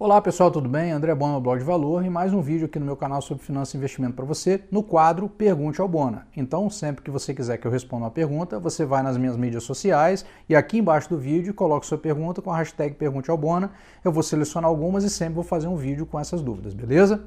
Olá pessoal, tudo bem? André Bona, Blog de Valor, e mais um vídeo aqui no meu canal sobre finanças e investimento para você, no quadro Pergunte ao Bona. Então, sempre que você quiser que eu responda uma pergunta, você vai nas minhas mídias sociais e aqui embaixo do vídeo coloca sua pergunta com a hashtag Pergunte ao Bona. Eu vou selecionar algumas e sempre vou fazer um vídeo com essas dúvidas, beleza?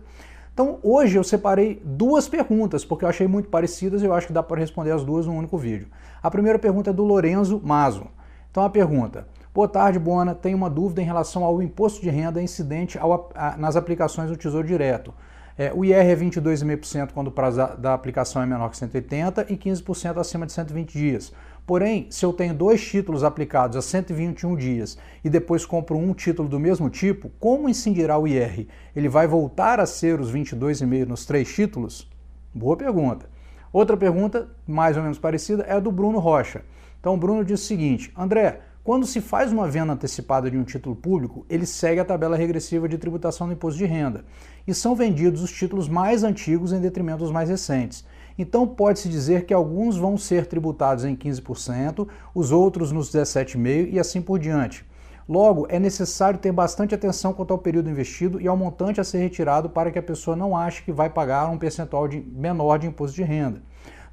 Então, hoje eu separei duas perguntas, porque eu achei muito parecidas e eu acho que dá para responder as duas num único vídeo. A primeira pergunta é do Lorenzo Mazo. Então, a pergunta... Boa tarde, Bona. Tenho uma dúvida em relação ao imposto de renda incidente ao, a, nas aplicações do Tesouro Direto. É, o IR é 22,5% quando o prazo da, da aplicação é menor que 180 e 15% acima de 120 dias. Porém, se eu tenho dois títulos aplicados a 121 dias e depois compro um título do mesmo tipo, como incidirá o IR? Ele vai voltar a ser os 22,5 nos três títulos? Boa pergunta. Outra pergunta, mais ou menos parecida, é a do Bruno Rocha. Então, o Bruno diz o seguinte: André, quando se faz uma venda antecipada de um título público, ele segue a tabela regressiva de tributação do imposto de renda e são vendidos os títulos mais antigos em detrimento dos mais recentes. Então pode-se dizer que alguns vão ser tributados em 15%, os outros nos 17,5% e assim por diante. Logo, é necessário ter bastante atenção quanto ao período investido e ao montante a ser retirado para que a pessoa não ache que vai pagar um percentual de menor de imposto de renda.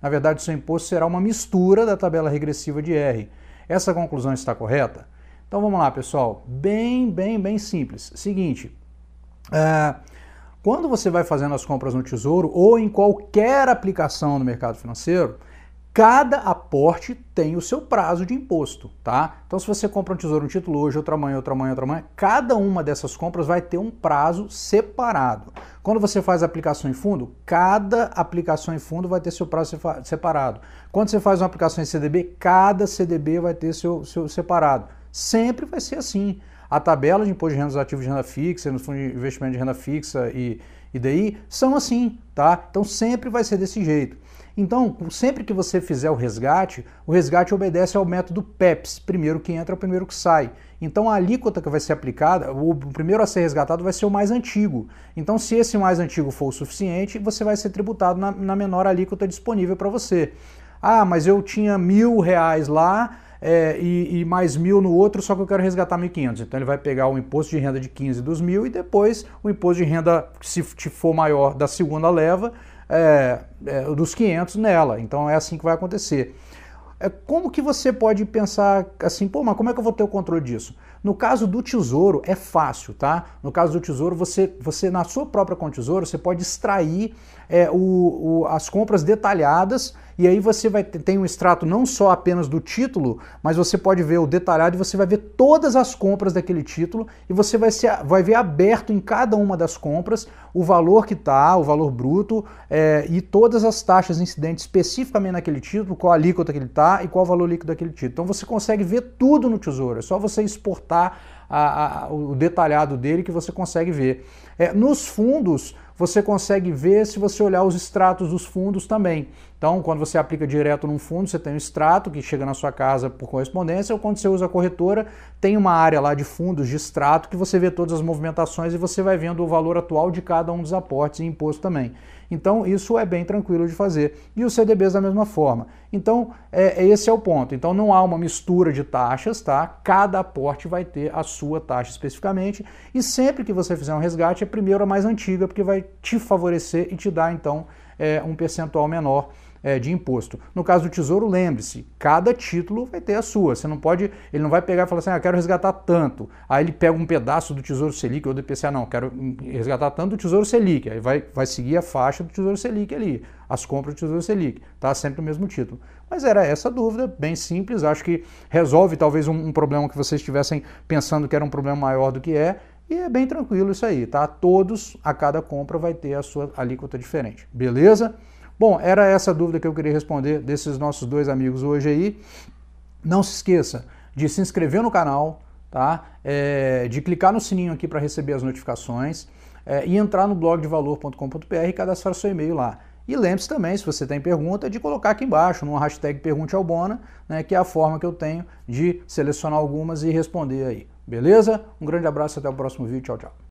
Na verdade, seu imposto será uma mistura da tabela regressiva de R essa conclusão está correta? Então vamos lá, pessoal. Bem, bem, bem simples. Seguinte, é, quando você vai fazendo as compras no Tesouro ou em qualquer aplicação no mercado financeiro, Cada aporte tem o seu prazo de imposto, tá? Então, se você compra um tesouro, um título hoje, outra manhã, outra manhã, outra manhã, cada uma dessas compras vai ter um prazo separado. Quando você faz aplicação em fundo, cada aplicação em fundo vai ter seu prazo separado. Quando você faz uma aplicação em CDB, cada CDB vai ter seu, seu separado. Sempre vai ser assim. A tabela de imposto de renda dos ativos de renda fixa, no fundo de investimento de renda fixa e, e daí são assim, tá? Então sempre vai ser desse jeito. Então, sempre que você fizer o resgate, o resgate obedece ao método PEPS, primeiro que entra, é primeiro que sai. Então, a alíquota que vai ser aplicada, o primeiro a ser resgatado vai ser o mais antigo. Então, se esse mais antigo for o suficiente, você vai ser tributado na, na menor alíquota disponível para você. Ah, mas eu tinha mil reais lá, é, e, e, mais mil no outro, só que eu quero resgatar 1.500. Então ele vai pegar o imposto de renda de 15 dos mil e depois o imposto de renda, se for maior, da segunda leva, é, é, dos 500 nela. Então é assim que vai acontecer. É, como que você pode pensar assim, pô, mas como é que eu vou ter o controle disso? No caso do tesouro é fácil, tá? No caso do tesouro, você, você na sua própria conta tesouro, você pode extrair é, o, o, as compras detalhadas e aí você vai ter, tem um extrato não só apenas do título, mas você pode ver o detalhado e você vai ver todas as compras daquele título e você vai, vai ver aberto em cada uma das compras o valor que está, o valor bruto é, e todas as taxas incidentes especificamente naquele título, qual alíquota que ele está e qual valor líquido daquele título. Então você consegue ver tudo no tesouro, é só você exportar acertar a, a, o detalhado dele que você consegue ver. É, nos fundos, você consegue ver se você olhar os extratos dos fundos também. Então, quando você aplica direto num fundo, você tem um extrato que chega na sua casa por correspondência, ou quando você usa a corretora, tem uma área lá de fundos, de extrato, que você vê todas as movimentações e você vai vendo o valor atual de cada um dos aportes e imposto também. Então, isso é bem tranquilo de fazer. E os CDBs da mesma forma. Então, é, é, esse é o ponto. Então, não há uma mistura de taxas, tá? Cada aporte vai ter a sua taxa especificamente. E sempre que você fizer um resgate, é primeiro a mais antiga, porque vai te favorecer e te dar, então, é, um percentual menor é, de imposto. No caso do Tesouro, lembre-se, cada título vai ter a sua. Você não pode, ele não vai pegar e falar assim, ah, quero resgatar tanto. Aí ele pega um pedaço do Tesouro Selic ou do IPCA, não, quero resgatar tanto do Tesouro Selic. Aí vai, vai seguir a faixa do Tesouro Selic ali, as compras do Tesouro Selic, tá? Sempre o mesmo título. Mas era essa dúvida, bem simples, acho que resolve talvez um, um problema que vocês estivessem pensando que era um problema maior do que é, e é bem tranquilo isso aí, tá? Todos, a cada compra, vai ter a sua alíquota diferente, beleza? Bom, era essa a dúvida que eu queria responder desses nossos dois amigos hoje aí. Não se esqueça de se inscrever no canal, tá? É, de clicar no sininho aqui para receber as notificações é, e entrar no blog de valor.com.br e cadastrar seu e-mail lá. E lembre-se também, se você tem pergunta, de colocar aqui embaixo, no hashtag Pergunte ao Bona, né, que é a forma que eu tenho de selecionar algumas e responder aí. Beleza? Um grande abraço, até o próximo vídeo. Tchau, tchau.